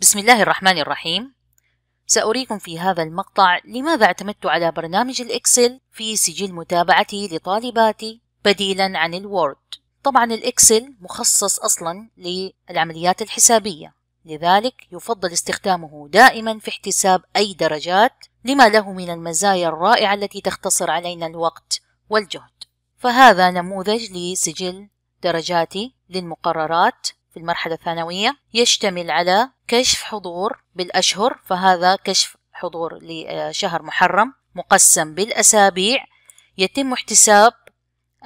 بسم الله الرحمن الرحيم سأريكم في هذا المقطع لماذا اعتمدت على برنامج الإكسل في سجل متابعتي لطالباتي بديلا عن الوورد طبعا الإكسل مخصص أصلا للعمليات الحسابية لذلك يفضل استخدامه دائما في احتساب أي درجات لما له من المزايا الرائعة التي تختصر علينا الوقت والجهد فهذا نموذج لسجل درجاتي للمقررات في المرحلة الثانوية يشتمل على كشف حضور بالأشهر فهذا كشف حضور لشهر محرم مقسم بالأسابيع يتم احتساب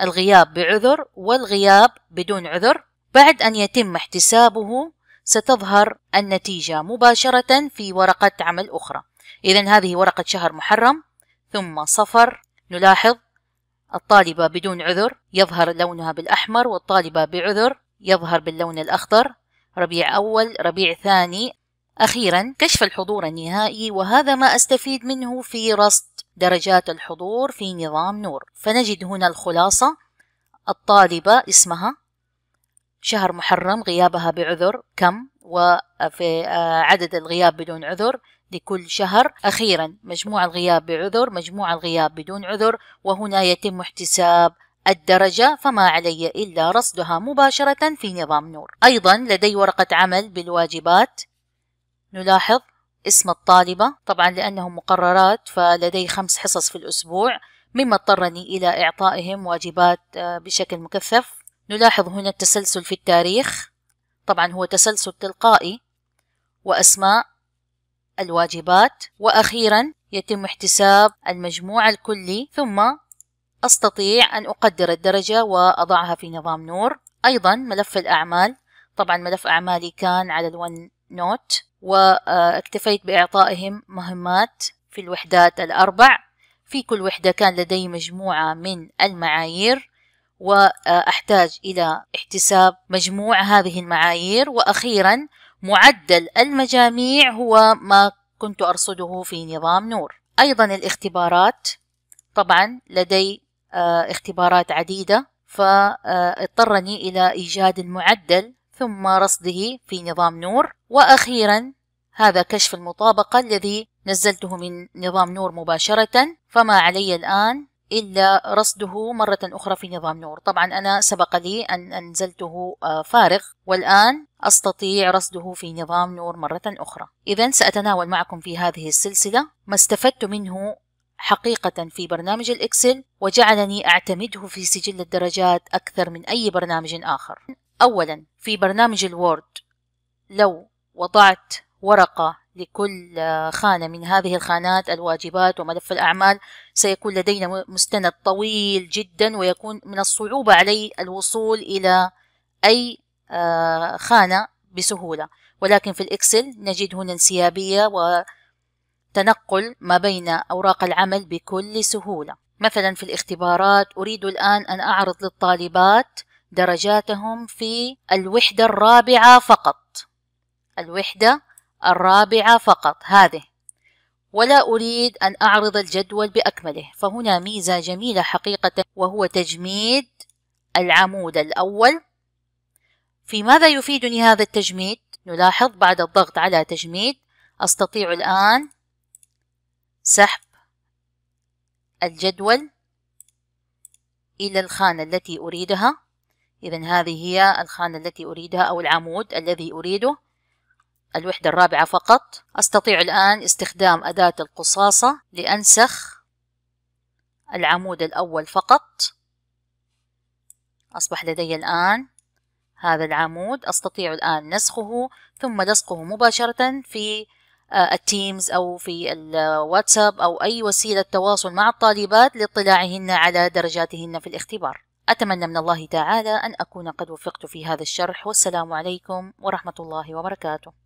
الغياب بعذر والغياب بدون عذر بعد أن يتم احتسابه ستظهر النتيجة مباشرة في ورقة عمل أخرى إذا هذه ورقة شهر محرم ثم صفر نلاحظ الطالبة بدون عذر يظهر لونها بالأحمر والطالبة بعذر يظهر باللون الأخضر ربيع أول ربيع ثاني أخيرا كشف الحضور النهائي وهذا ما أستفيد منه في رصد درجات الحضور في نظام نور فنجد هنا الخلاصة الطالبة اسمها شهر محرم غيابها بعذر كم وفي آه، عدد الغياب بدون عذر لكل شهر أخيرا مجموع الغياب بعذر مجموع الغياب بدون عذر وهنا يتم احتساب الدرجة فما علي إلا رصدها مباشرة في نظام نور أيضا لدي ورقة عمل بالواجبات نلاحظ اسم الطالبة طبعا لأنهم مقررات فلدي خمس حصص في الأسبوع مما اضطرني إلى إعطائهم واجبات آه، بشكل مكثف نلاحظ هنا التسلسل في التاريخ طبعا هو تسلسل تلقائي وأسماء الواجبات وأخيرا يتم احتساب المجموع الكلي ثم أستطيع أن أقدر الدرجة وأضعها في نظام نور أيضا ملف الأعمال طبعا ملف أعمالي كان على الون نوت واكتفيت بإعطائهم مهمات في الوحدات الأربع في كل وحدة كان لدي مجموعة من المعايير وأحتاج إلى احتساب مجموع هذه المعايير وأخيرا معدل المجاميع هو ما كنت أرصده في نظام نور أيضا الاختبارات طبعا لدي آه، اختبارات عديدة فاضطرني إلى إيجاد المعدل ثم رصده في نظام نور وأخيرا هذا كشف المطابقة الذي نزلته من نظام نور مباشرة فما علي الآن إلا رصده مرة أخرى في نظام نور طبعا أنا سبق لي أن أنزلته آه، فارغ والآن أستطيع رصده في نظام نور مرة أخرى إذا سأتناول معكم في هذه السلسلة ما استفدت منه حقيقة في برنامج الإكسل وجعلني أعتمده في سجل الدرجات أكثر من أي برنامج آخر أولا في برنامج الوورد لو وضعت ورقة لكل خانة من هذه الخانات الواجبات وملف الأعمال سيكون لدينا مستند طويل جدا ويكون من الصعوبة علي الوصول إلى أي آه، خانة بسهولة ولكن في الإكسل نجد هنا انسيابية و تنقل ما بين أوراق العمل بكل سهولة مثلا في الاختبارات أريد الآن أن أعرض للطالبات درجاتهم في الوحدة الرابعة فقط الوحدة الرابعة فقط هذه ولا أريد أن أعرض الجدول بأكمله فهنا ميزة جميلة حقيقة وهو تجميد العمود الأول في ماذا يفيدني هذا التجميد؟ نلاحظ بعد الضغط على تجميد أستطيع الآن سحب الجدول إلى الخانة التي أريدها إذا هذه هي الخانة التي أريدها أو العمود الذي أريده الوحدة الرابعة فقط أستطيع الآن استخدام أداة القصاصة لأنسخ العمود الأول فقط أصبح لدي الآن هذا العمود أستطيع الآن نسخه ثم لصقه مباشرة في آه، التيمز أو في الواتساب أو أي وسيلة تواصل مع الطالبات لاطلاعهن على درجاتهن في الاختبار أتمنى من الله تعالى أن أكون قد وفقت في هذا الشرح والسلام عليكم ورحمة الله وبركاته